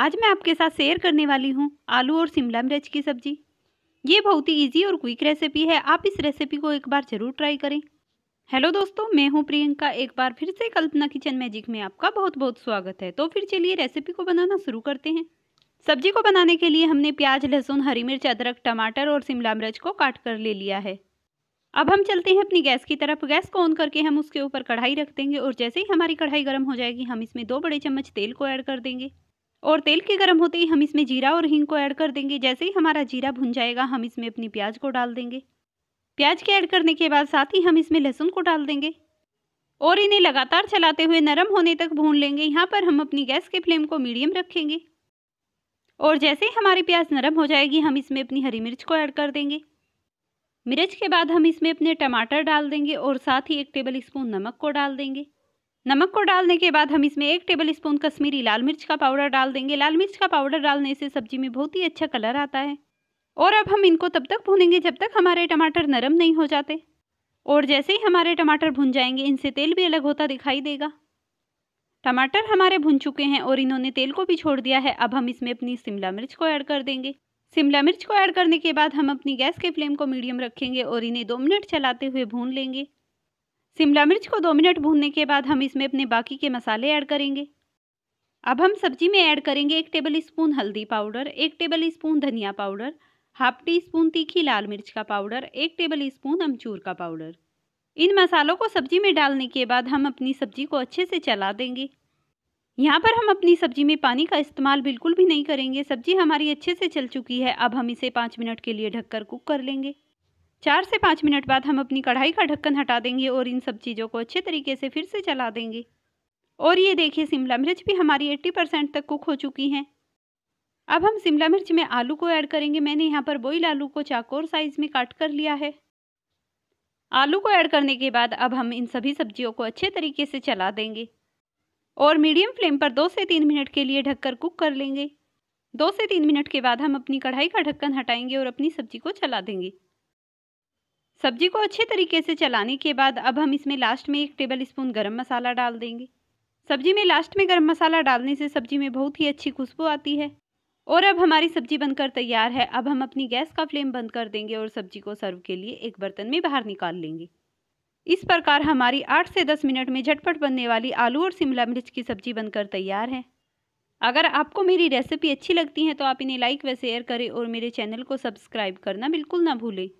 आज मैं आपके साथ शेयर करने वाली हूँ आलू और शिमला मिर्च की सब्ज़ी ये बहुत ही ईजी और क्विक रेसिपी है आप इस रेसिपी को एक बार ज़रूर ट्राई करें हेलो दोस्तों मैं हूँ प्रियंका एक बार फिर से कल्पना किचन मैजिक में आपका बहुत बहुत स्वागत है तो फिर चलिए रेसिपी को बनाना शुरू करते हैं सब्जी को बनाने के लिए हमने प्याज लहसुन हरी मिर्च अदरक टमाटर और शिमला मिर्च को काट कर ले लिया है अब हम चलते हैं अपनी गैस की तरफ गैस को ऑन करके हम उसके ऊपर कढ़ाई रख देंगे और जैसे ही हमारी कढ़ाई गर्म हो जाएगी हम इसमें दो बड़े चम्मच तेल को ऐड कर देंगे और तेल के गर्म होते ही हम इसमें जीरा और हींग को ऐड कर देंगे जैसे ही हमारा जीरा भुन जाएगा हम इसमें अपनी प्याज को डाल देंगे प्याज के ऐड करने के बाद साथ ही हम इसमें लहसुन को डाल देंगे और इन्हें लगातार चलाते हुए नरम होने तक भून लेंगे यहाँ पर हम अपनी गैस के फ्लेम को मीडियम रखेंगे और जैसे ही हमारी प्याज नरम हो जाएगी हम इसमें अपनी हरी मिर्च को ऐड कर देंगे मिर्च के बाद हम इसमें अपने टमाटर डाल देंगे और साथ ही एक टेबल स्पून नमक को डाल देंगे नमक को डालने के बाद हम इसमें एक टेबल स्पून कश्मीरी लाल मिर्च का पाउडर डाल देंगे लाल मिर्च का पाउडर डालने से सब्जी में बहुत ही अच्छा कलर आता है और अब हम इनको तब तक भूनेंगे जब तक हमारे टमाटर नरम नहीं हो जाते और जैसे ही हमारे टमाटर भुन जाएंगे इनसे तेल भी अलग होता दिखाई देगा टमाटर हमारे भुन चुके हैं और इन्होंने तेल को भी छोड़ दिया है अब हम इसमें अपनी शिमला मिर्च को ऐड कर देंगे शिमला मिर्च को ऐड करने के बाद हम अपनी गैस के फ्लेम को मीडियम रखेंगे और इन्हें दो मिनट चलाते हुए भून लेंगे शिमला मिर्च को दो मिनट भूनने के बाद हम इसमें अपने बाकी के मसाले ऐड करेंगे अब हम सब्जी में ऐड करेंगे एक टेबल स्पून हल्दी पाउडर एक टेबल स्पून धनिया पाउडर हाफ टी स्पून तीखी लाल मिर्च का पाउडर एक टेबल स्पून अमचूर का पाउडर इन मसालों को सब्जी में डालने के बाद हम अपनी सब्जी को अच्छे से चला देंगे यहाँ पर हम अपनी सब्जी में पानी का इस्तेमाल बिल्कुल भी नहीं करेंगे सब्जी हमारी अच्छे से चल चुकी है अब हम इसे पाँच मिनट के लिए ढककर कुक कर लेंगे चार से पाँच मिनट बाद हम अपनी कढ़ाई का ढक्कन हटा देंगे और इन सब चीज़ों को अच्छे तरीके से फिर से चला देंगे और ये देखिए शिमला मिर्च भी हमारी 80 परसेंट तक कुक हो चुकी हैं अब हम शिमला मिर्च में आलू को ऐड करेंगे मैंने यहाँ पर बॉइल आलू को चाकोर साइज़ में काट कर लिया है आलू को ऐड करने के बाद अब हम इन सभी सब्जियों को अच्छे तरीके से चला देंगे और मीडियम फ्लेम पर दो से तीन मिनट के लिए ढककर कुक कर लेंगे दो से तीन मिनट के बाद हम अपनी कढ़ाई का ढक्कन हटाएंगे और अपनी सब्जी को चला देंगे सब्जी को अच्छे तरीके से चलाने के बाद अब हम इसमें लास्ट में एक टेबल स्पून गर्म मसाला डाल देंगे सब्जी में लास्ट में गर्म मसाला डालने से सब्जी में बहुत ही अच्छी खुशबू आती है और अब हमारी सब्जी बनकर तैयार है अब हम अपनी गैस का फ्लेम बंद कर देंगे और सब्जी को सर्व के लिए एक बर्तन में बाहर निकाल लेंगे इस प्रकार हमारी आठ से दस मिनट में झटपट बनने वाली आलू और शिमला मिर्च की सब्जी बनकर तैयार है अगर आपको मेरी रेसिपी अच्छी लगती है तो आप इन्हें लाइक व शेयर करें और मेरे चैनल को सब्सक्राइब करना बिल्कुल ना भूलें